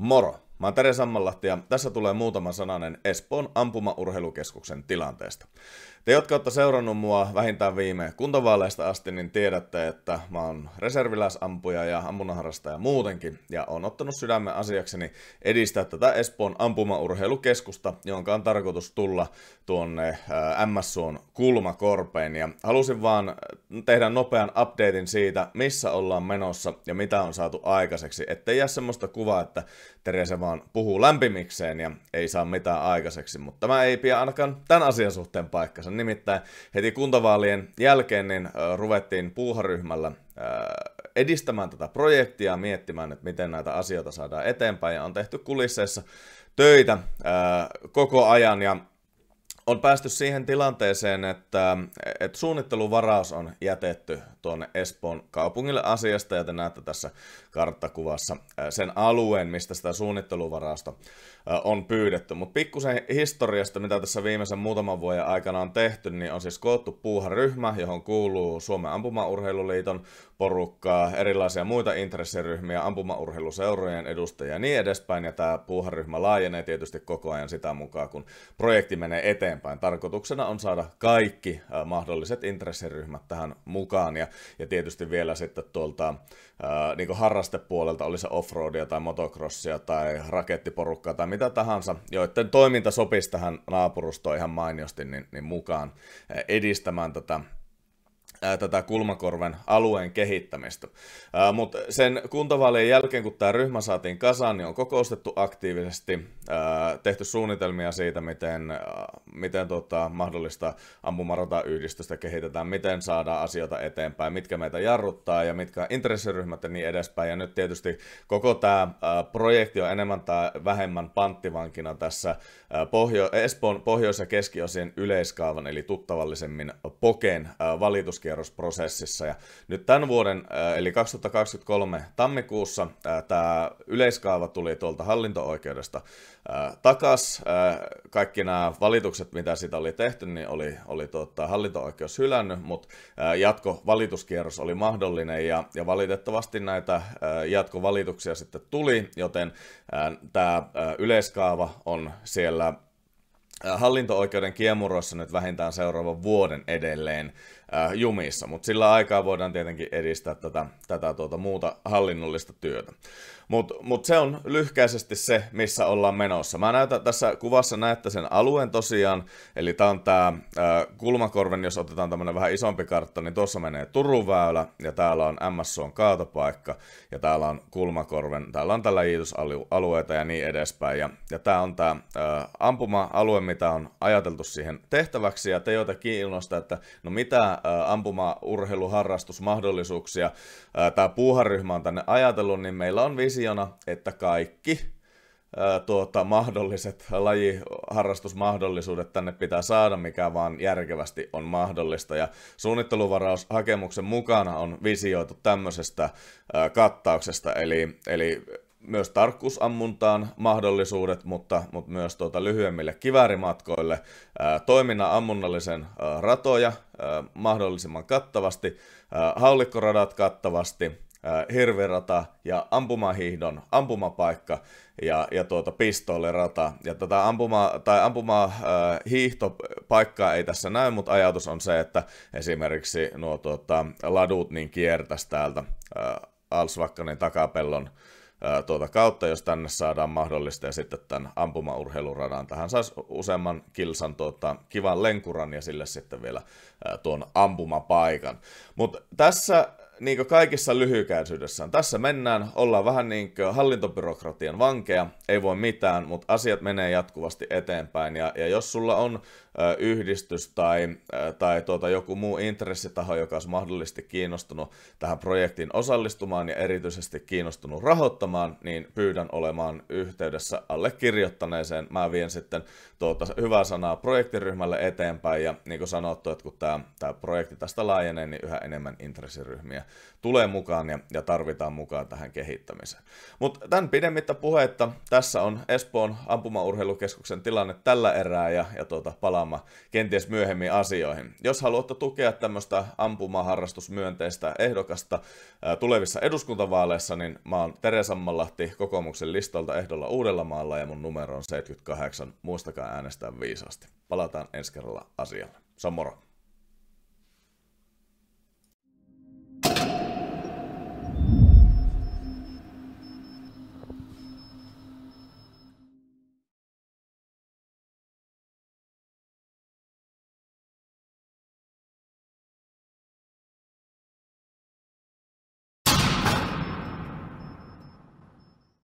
Moro! Mä oon Tere Sammanlahti ja tässä tulee muutama sananen Espoon ampumaurheilukeskuksen tilanteesta. Te, jotka olette seurannut mua vähintään viime kuntavaaleista asti, niin tiedätte, että mä oon reserviläisampuja ja ammunnaharrastaja muutenkin, ja on ottanut sydämen asiakseni edistää tätä Espoon ampumaurheilukeskusta, jonka on tarkoitus tulla tuonne MSUn kulmakorpeen, ja halusin vaan tehdä nopean updatein siitä, missä ollaan menossa ja mitä on saatu aikaiseksi, ettei jää semmoista kuvaa, että Terese vaan puhuu lämpimikseen ja ei saa mitään aikaiseksi, mutta tämä ei pidä ainakaan tämän asian suhteen paikkansa. Nimittäin heti kuntavaalien jälkeen niin ruvettiin puuharyhmällä edistämään tätä projektia ja miettimään, että miten näitä asioita saadaan eteenpäin ja on tehty kulisseissa töitä koko ajan ja on päästy siihen tilanteeseen, että, että suunnitteluvaraus on jätetty tuonne Espoon kaupungille asiasta, ja te näette tässä karttakuvassa sen alueen, mistä sitä suunnitteluvarausta on pyydetty. Mutta pikkusen historiasta, mitä tässä viimeisen muutaman vuoden aikana on tehty, niin on siis koottu puuharyhmä, johon kuuluu Suomen ampumaurheiluliiton, porukkaa, erilaisia muita intressiryhmiä, ampumaurheiluseurojen edustajia ja niin edespäin. Ja tämä puuharyhmä laajenee tietysti koko ajan sitä mukaan, kun projekti menee eteenpäin. Tarkoituksena on saada kaikki mahdolliset intressiryhmät tähän mukaan. Ja, ja tietysti vielä sitten tuolta ää, niin harrastepuolelta oli se offroadia tai motocrossia tai rakettiporukkaa tai mitä tahansa, joiden toiminta sopisi tähän naapurustoon ihan mainiosti niin, niin mukaan edistämään tätä tätä kulmakorven alueen kehittämistä. Mutta sen kuntavaalien jälkeen, kun tämä ryhmä saatiin kasaan, niin on kokoustettu aktiivisesti, ää, tehty suunnitelmia siitä, miten, ää, miten tota, mahdollista ammuvarata-yhdistystä kehitetään, miten saadaan asioita eteenpäin, mitkä meitä jarruttaa ja mitkä intressiryhmät ja niin edespäin. Ja nyt tietysti koko tämä projekti on enemmän tai vähemmän panttivankina tässä ää, Pohjo- Espoon pohjois- ja keskiosien yleiskaavan, eli tuttavallisemmin Poken valituskin lausuntokierrosprosessissa. Ja nyt tämän vuoden, äh, eli 2023 tammikuussa, äh, tämä yleiskaava tuli tuolta hallinto-oikeudesta äh, takas. Kaikki nämä valitukset, mitä siitä oli tehty, niin oli, oli tuota, hallinto-oikeus hylännyt, mutta jatkovalituskierros oli mahdollinen ja, ja valitettavasti näitä jatkovalituksia sitten tuli, joten tämä yleiskaava on siellä Äh, hallinto-oikeuden kiemuroissa nyt vähintään seuraavan vuoden edelleen äh, jumissa, mutta sillä aikaa voidaan tietenkin edistää tätä, tätä tuota muuta hallinnollista työtä. Mutta mut se on lyhkäisesti se, missä ollaan menossa. Mä näytän tässä kuvassa näette sen alueen tosiaan, eli tämä on tämä äh, kulmakorven, jos otetaan tämmöinen vähän isompi kartta, niin tuossa menee väylä ja täällä on MSOn kaatopaikka, ja täällä on kulmakorven, täällä on tällä alueita ja niin edespäin, ja, ja tämä on tämä äh, ampuma-alue, mitä on ajateltu siihen tehtäväksi, ja te joita kiinnostaa, että no mitä ampumaurheiluharrastusmahdollisuuksia tämä puuharyhmä on tänne ajatellut, niin meillä on visiona, että kaikki tuota, mahdolliset lajiharrastusmahdollisuudet tänne pitää saada, mikä vaan järkevästi on mahdollista. Ja suunnitteluvaraushakemuksen mukana on visioitu tämmöisestä kattauksesta, eli, eli myös tarkkuusammuntaan mahdollisuudet, mutta, mutta myös tuota lyhyemmille kiväärimatkoille toiminnan ammunnallisen ratoja mahdollisimman kattavasti, haulikkoradat kattavasti, hirvirata ja ampumahiihdon ampumapaikka ja, ja tuota pistoolirata. Ja tätä ampuma, tai ampuma äh, hiihtopaikkaa ei tässä näy, mutta ajatus on se, että esimerkiksi nuo tuota, ladut niin kiertäisi täältä äh, Alsvakkanen takapellon tuota kautta, jos tänne saadaan mahdollista, ja sitten tämän ampumaurheiluradan. Tähän saisi useamman kilsan tuota, kivan lenkuran ja sille sitten vielä ää, tuon ampumapaikan. Mutta tässä niin kaikissa lyhykäisyydessään. Tässä mennään, ollaan vähän niin kuin hallintobyrokratian vankeja, ei voi mitään, mutta asiat menee jatkuvasti eteenpäin. Ja, ja jos sulla on ä, yhdistys tai, ä, tai tuota, joku muu intressitaho, joka olisi mahdollisesti kiinnostunut tähän projektiin osallistumaan ja erityisesti kiinnostunut rahoittamaan, niin pyydän olemaan yhteydessä allekirjoittaneeseen. Mä vien sitten tuota, hyvää sanaa projektiryhmälle eteenpäin ja niin kuin sanottu, että kun tämä, tämä projekti tästä laajenee, niin yhä enemmän intressiryhmiä tulee mukaan ja, ja tarvitaan mukaan tähän kehittämiseen. Mutta tämän pidemmittä puhetta tässä on Espoon ampumaurheilukeskuksen tilanne tällä erää ja, ja tuota, palaamme kenties myöhemmin asioihin. Jos haluatte tukea tämmöistä ampumaharrastusmyönteistä ehdokasta ää, tulevissa eduskuntavaaleissa, niin mä oon Teresa Malahti kokoomuksen listalta ehdolla Uudellamaalla ja mun numero on 78. Muistakaa äänestää viisaasti. Palataan ensi kerralla asialle. Se on moro.